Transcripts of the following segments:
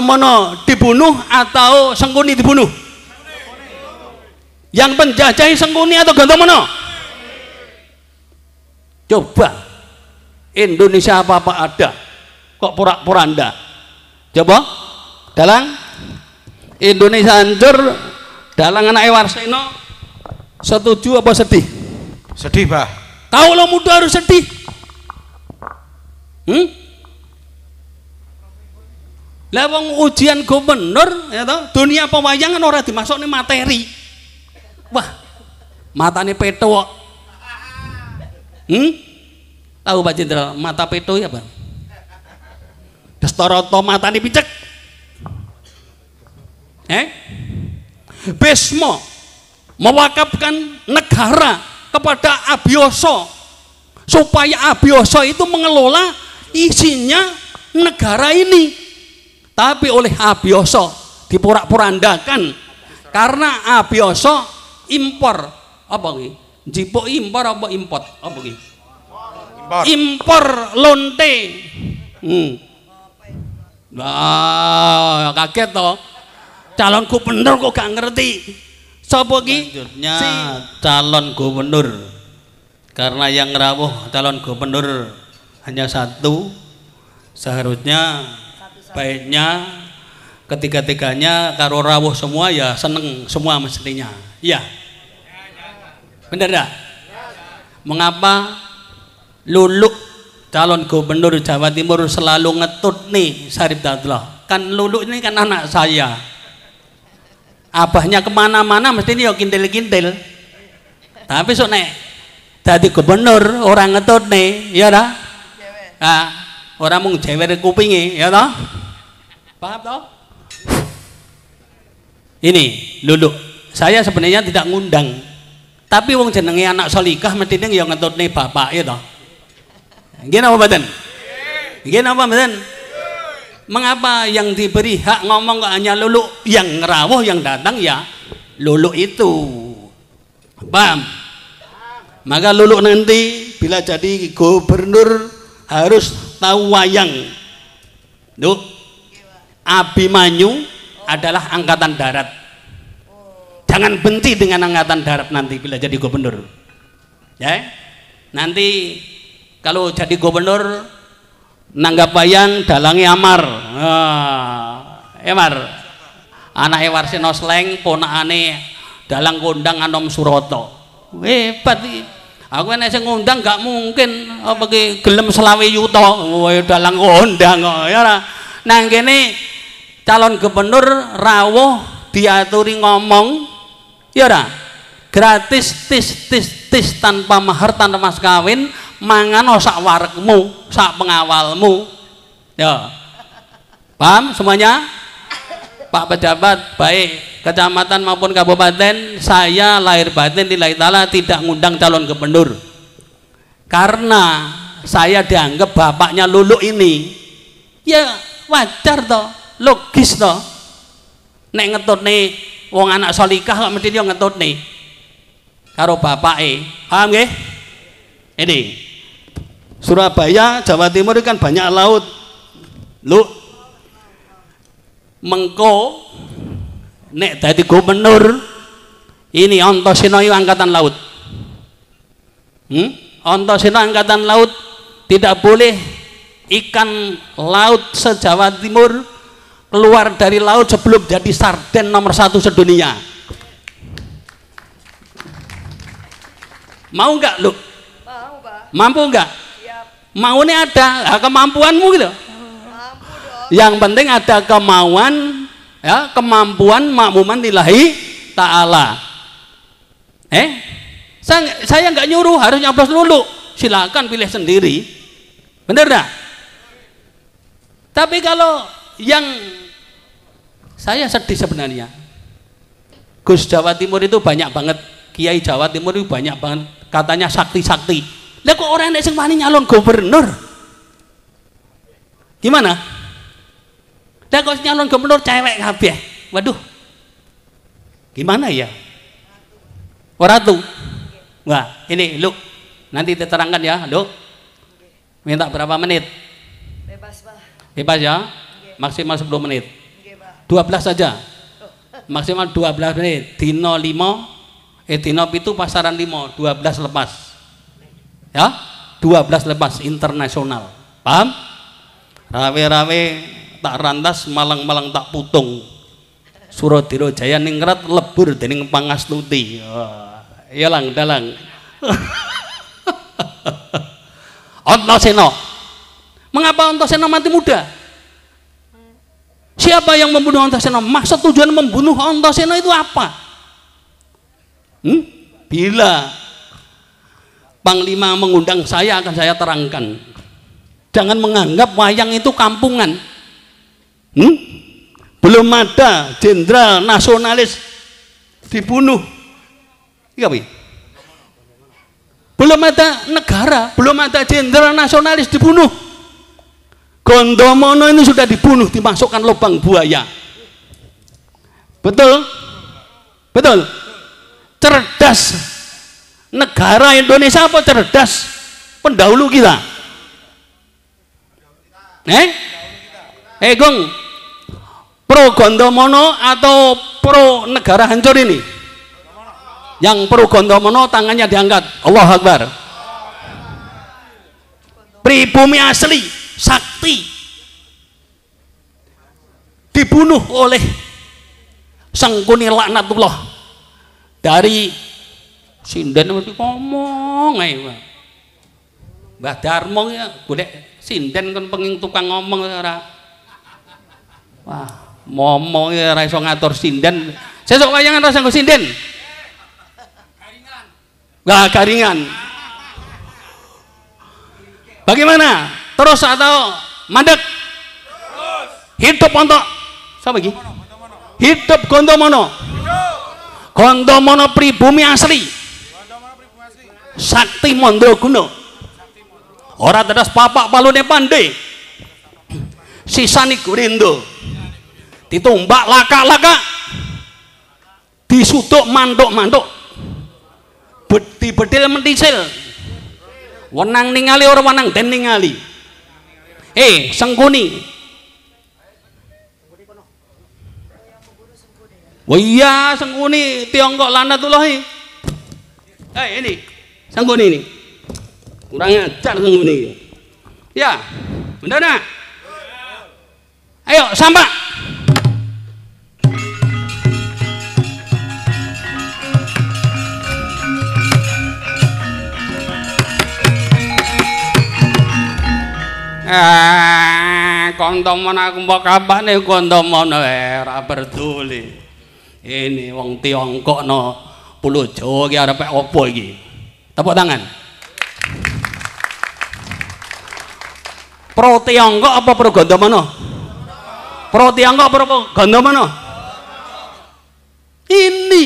mono dibunuh atau Sengkuni dibunuh? Yang penjajahi Sengkuni atau mono? Coba Indonesia apa-apa ada. Kok porak-poranda? Coba dalang Indonesia hancur dalang anak Warseno setuju apa sedih? Sedih, bah? Tahu lo muda harus sedih. Hmm? lah wong ujian gubernur ya toh, dunia pewayangan dimasuk nih materi wah nih peto hmm tahu Pak Jenderal mata peto ya Pak Destoroto nih picek eh Besmo mewakafkan negara kepada Abioso supaya Abioso itu mengelola isinya negara ini tapi oleh abioso diporak-porandakan karena abioso impor apa ini? jipo impor apa import apa ini? impor, impor lonte hmm. Wah, kaget toh calon gubernur kok gak ngerti Sopo ki? Selanjutnya si. calon gubernur. Karena yang rawuh calon gubernur hanya satu, seharusnya baiknya ketiga-tiganya karo rawuh semua ya seneng semua mestinya iya bener dah mengapa luluk calon gubernur Jawa Timur selalu ngetut nih Sarip Dadlah kan luluk ini kan anak saya abahnya kemana-mana mesti ini ya kintil-kintil tapi so nek jadi gubernur orang ngetut nih ya dah nah, orang mau jewer kupingnya ya dah Paham toh? Ini lulu. Saya sebenarnya tidak ngundang. Tapi wong jenenge anak solikah yang ya nih bapak ya toh. Gini apa badan? Gini apa badan? Mengapa yang diberi hak ngomong gak hanya lulu yang ngerawuh yang datang ya lulu itu. Paham? Maka lulu nanti bila jadi gubernur harus tahu wayang. Duh, Abimanyu adalah angkatan darat. Jangan benci dengan angkatan darat nanti bila jadi gubernur. Ya. Nanti kalau jadi gubernur Nanggabayan dalangi Amar. Ah, Emar. Anak Ewar Sinosleng ponakane dalang gondang Anom Suroto. Hebat Aku nek sing ngundang gak mungkin apa ki gelem selawe yuto, dalang kondang kok ya ora. Nang kene calon gubernur rawuh diaturi ngomong ya ora gratis tis tis tis tanpa mahar tanpa mas kawin mangan oh sak warekmu sak pengawalmu ya paham semuanya Pak pejabat baik kecamatan maupun kabupaten saya lahir batin di Laitala tidak ngundang calon gubernur karena saya dianggap bapaknya lulu ini ya wajar toh logis to nek ngetutne wong anak salikah kok mesti dia ngetutne karo bapake paham nggih ini Surabaya Jawa Timur kan banyak laut lu mengko nek dadi gubernur ini sinoyo angkatan laut hmm? Antosinoyo angkatan laut tidak boleh ikan laut se sejawa timur keluar dari laut sebelum jadi sarden nomor satu sedunia mau nggak lu mau mampu nggak mau maunya ada nah, kemampuanmu gitu mampu dong. yang penting ada kemauan ya kemampuan makmuman nilai ta'ala eh saya saya nggak nyuruh harus nyoblos dulu silakan pilih sendiri bener nggak tapi kalau yang saya sedih sebenarnya. Gus Jawa Timur itu banyak banget Kiai Jawa Timur itu banyak banget katanya sakti-sakti. Lah kok orang yang wani nyalon gubernur? Gimana? Lah kok nyalon gubernur cewek kabeh. Waduh. Gimana ya? Orang tuh. Wah, ini lu nanti diterangkan ya, lu. Minta berapa menit? Bebas, Pak. Bebas ya? Maksimal 10 menit. 12 saja maksimal 12 menit dino 5 eh dino itu pasaran 5 12 lepas ya 12 lepas internasional paham rame rame tak rantas malang-malang tak putung Suradira Jaya ningrat lebur pangas pangastuti ya lang dalang iya ontoseno mengapa ontoseno mati muda Siapa yang membunuh Antasena? Maksud tujuan membunuh Antasena itu apa? Hmm? Bila Panglima mengundang saya akan saya terangkan. Jangan menganggap wayang itu kampungan. Hmm? Belum ada jenderal nasionalis dibunuh. Iya, Belum ada negara, belum ada jenderal nasionalis dibunuh Gondomono ini sudah dibunuh dimasukkan lubang buaya betul betul cerdas negara Indonesia apa cerdas pendahulu kita eh eh gong pro Gondomono atau pro negara hancur ini yang pro Gondomono tangannya diangkat Allah Akbar pribumi asli sakti dibunuh oleh Sengkuni laknatullah dari sinden mesti ngomong ae Mbah Darmo ya golek sinden kan penging tukang ngomong ora ya, wah ngomong ya ora iso ngatur sinden sesuk wayangan ora sanggo sinden garingan gak garingan bagaimana terus atau mandek terus. hidup untuk siapa lagi hidup gondomono gondomono pribumi asli sakti mondo guno orang terus papak palune pandai sisani gurindo ditumbak laka-laka disutuk manduk-manduk beti bedil mendisil. wenang ningali orang wenang den ningali eh Sengguni oh iya Sengguni Tiongkok tuh lanatullahi eh. eh ini Sengguni ini kurang ajar Sengguni ya benar nak ayo sampai Eh, kontoman aku mbok kapane kontomono eh era berduli Ini wong Tiongkok no puluh Jawa ki arep opo iki? Tepuk tangan. Pro Tiongkok apa pro Gondomono? Pro Tiongkok pro Gondomono? Ini.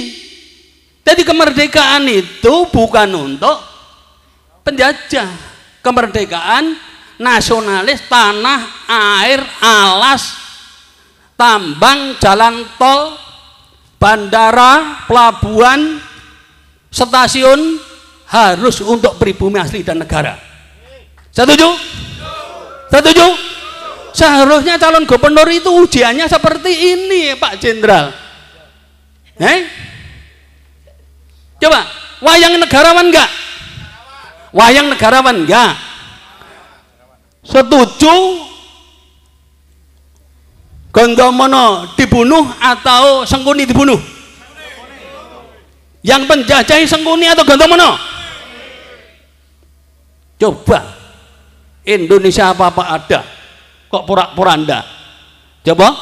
Jadi kemerdekaan itu bukan untuk penjajah. Kemerdekaan nasionalis tanah air alas tambang jalan tol bandara pelabuhan stasiun harus untuk pribumi asli dan negara setuju setuju seharusnya calon gubernur itu ujiannya seperti ini Pak Jenderal eh? coba wayang negarawan enggak wayang negarawan enggak setuju Gondomono dibunuh atau Sengkuni dibunuh? Yang penjajahi Sengkuni atau Gondomono? Coba Indonesia apa apa ada kok porak-poranda coba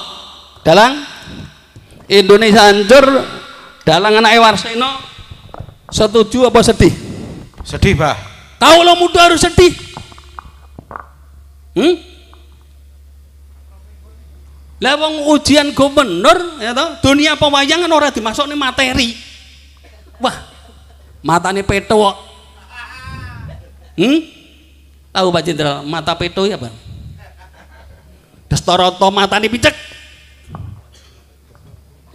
dalang Indonesia hancur dalang anak Warseno setuju apa sedih sedih pak tahu lo muda harus sedih hmm? lah wong ujian gubernur ya toh, dunia pewayangan orang dimasukne materi wah matanya peto hmm? tahu Pak Jenderal mata peto ya Bang? destoroto matanya picek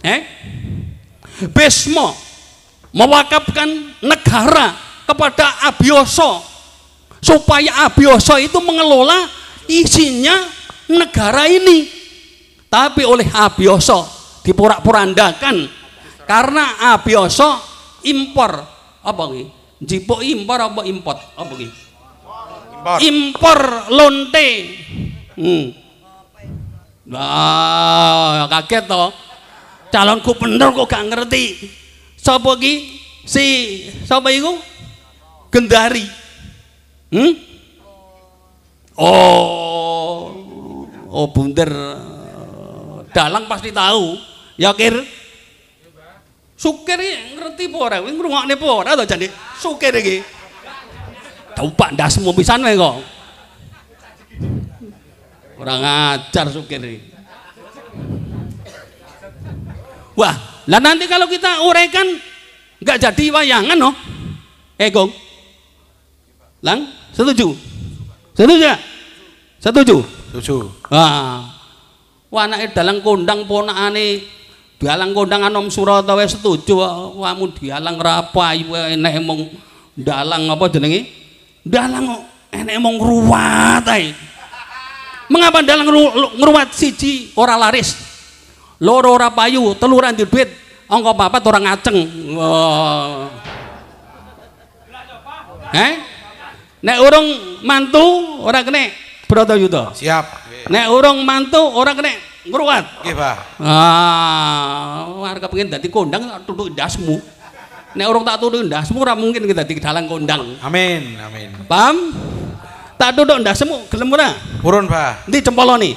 eh Besmo mewakafkan negara kepada Abioso supaya Abioso itu mengelola isinya negara ini tapi oleh Abioso diporak-porandakan karena Abioso impor apa ini? jipo impor apa import apa ini? impor, impor lonte hmm. Wah, kaget toh calon gubernur kok gak ngerti siapa ini? si soba iku Gendari hmm? Oh, oh bunder. Dalang pasti tahu. Ya kir. Sukir iki ngerti apa ini Kuwi ngrungokne apa ora to jane? Sukir iki. Dupak ndasmu pisan wae kok. Ora ngajar sukir Wah, lah nanti kalau kita uraikan nggak jadi wayangan no. Eh, Gong. Lang, setuju? Setuju ya? Setuju? Setuju. Ah. Wanake dalang kondang ponakane dalang kondang anom Surata wae setuju kamu ah. dialang rapai enek mung dalang apa jenenge? Dalang enek mung ruwat Mengapa dalang ruwat siji ora laris? Loro ora payu, teluran di duit, angka papat orang ngaceng. Eh? Nek urung mantu ora kene yudo. Siap. Nek urung mantu orang kene ngruwat. Nggih, Pak. Ah, arep kepengin dadi kondang tutuk ndasmu. Nek urung tak tutuk ndasmu ora mungkin kita dadi dalang kondang. Amin, amin. Paham? Tak tutuk ndasmu gelem ora? Purun, Pak. Endi cempoloni?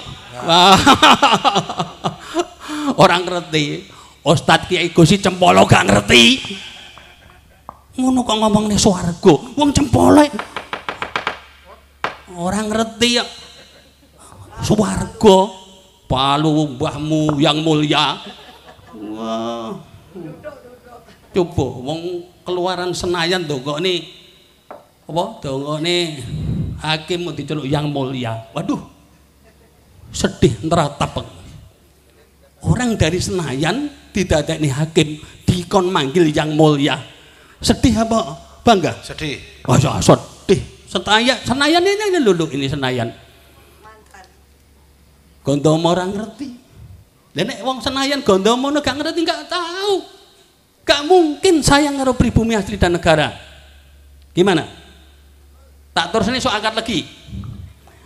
orang ngerti. Ustaz Kiai Gusi Cempolo gak ngerti. Ngono kok ngomong nih swarga, wong Cempolo orang ngerti ya suwargo palu mbahmu yang mulia wah coba wong keluaran Senayan nih apa nih, hakim mau diceluk yang mulia waduh sedih neratap orang dari Senayan tidak ada nih hakim dikon manggil yang mulia sedih apa bangga sedih oh, sedih Setaya, Senayan ini dulu ini Senayan. Gondomo orang ngerti. dan wong Senayan Gondomo gak ngerti gak tahu. Gak mungkin saya ngaruh pribumi asli dan negara. Gimana? Tak terus ini soal akad lagi.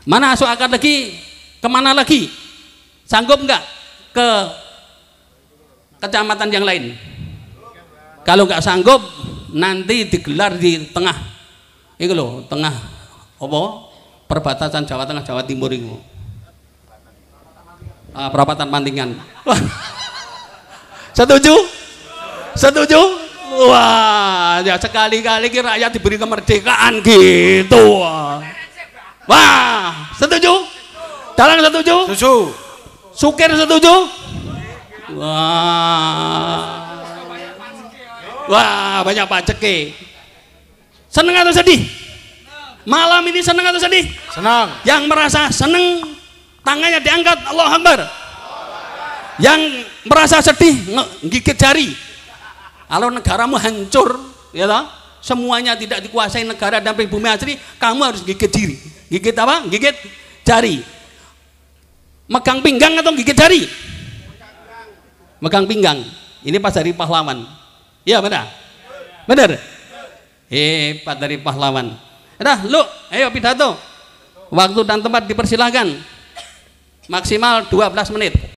Mana soal akad lagi? Kemana lagi? Sanggup nggak ke kecamatan yang lain? Kalau nggak sanggup, nanti digelar di tengah iku lho tengah apa perbatasan Jawa Tengah Jawa Timur iku Ah, perapatan pantingan setuju setuju wah ya sekali-kali rakyat diberi kemerdekaan gitu wah setuju dalang setuju setuju sukir setuju wah wah banyak pajak Senang atau sedih? Malam ini senang atau sedih? Senang. Yang merasa senang tangannya diangkat Allah Akbar. Yang merasa sedih gigit jari. Kalau negaramu hancur, ya toh? Semuanya tidak dikuasai negara dan bumi asli, kamu harus gigit diri. Gigit apa? Gigit jari. Megang pinggang atau gigit jari? Megang pinggang. Ini pas dari pahlawan. Iya benar? Benar? Hebat dari pahlawan. Dah, lu, ayo pidato. Waktu dan tempat dipersilahkan. Maksimal 12 menit.